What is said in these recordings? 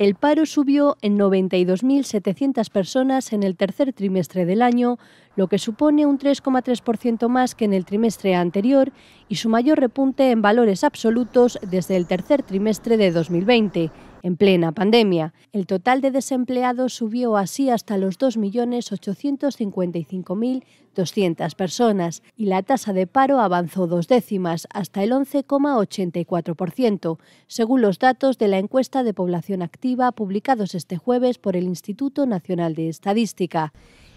El paro subió en 92.700 personas en el tercer trimestre del año, lo que supone un 3,3% más que en el trimestre anterior y su mayor repunte en valores absolutos desde el tercer trimestre de 2020, en plena pandemia. El total de desempleados subió así hasta los 2.855.200 personas y la tasa de paro avanzó dos décimas hasta el 11,84%, según los datos de la encuesta de población activa publicados este jueves por el Instituto Nacional de Estadística.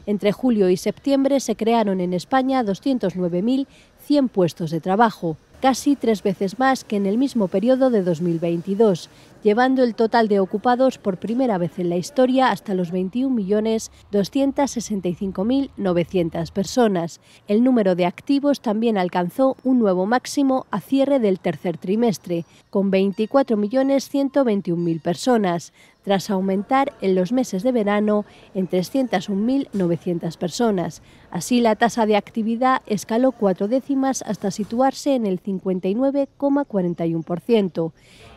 Entre julio y septiembre se crearon en España 209.100 puestos de trabajo casi tres veces más que en el mismo periodo de 2022, llevando el total de ocupados por primera vez en la historia hasta los 21.265.900 personas. El número de activos también alcanzó un nuevo máximo a cierre del tercer trimestre, con 24.121.000 personas, tras aumentar en los meses de verano en 301.900 personas. Así, la tasa de actividad escaló cuatro décimas hasta situarse en el 59,41%.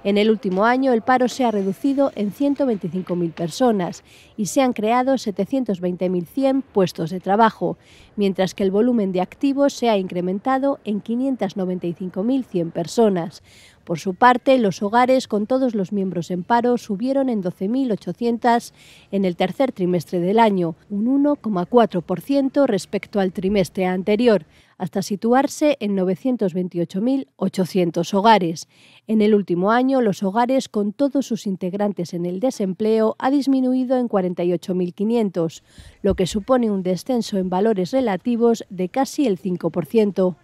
En el último año, el paro se ha reducido en 125.000 personas y se han creado 720.100 puestos de trabajo, mientras que el volumen de activos se ha incrementado en 595.100 personas. Por su parte, los hogares con todos los miembros en paro subieron en 12.800 en el tercer trimestre del año, un 1,4% respecto al trimestre anterior hasta situarse en 928.800 hogares. En el último año, los hogares con todos sus integrantes en el desempleo ha disminuido en 48.500, lo que supone un descenso en valores relativos de casi el 5%.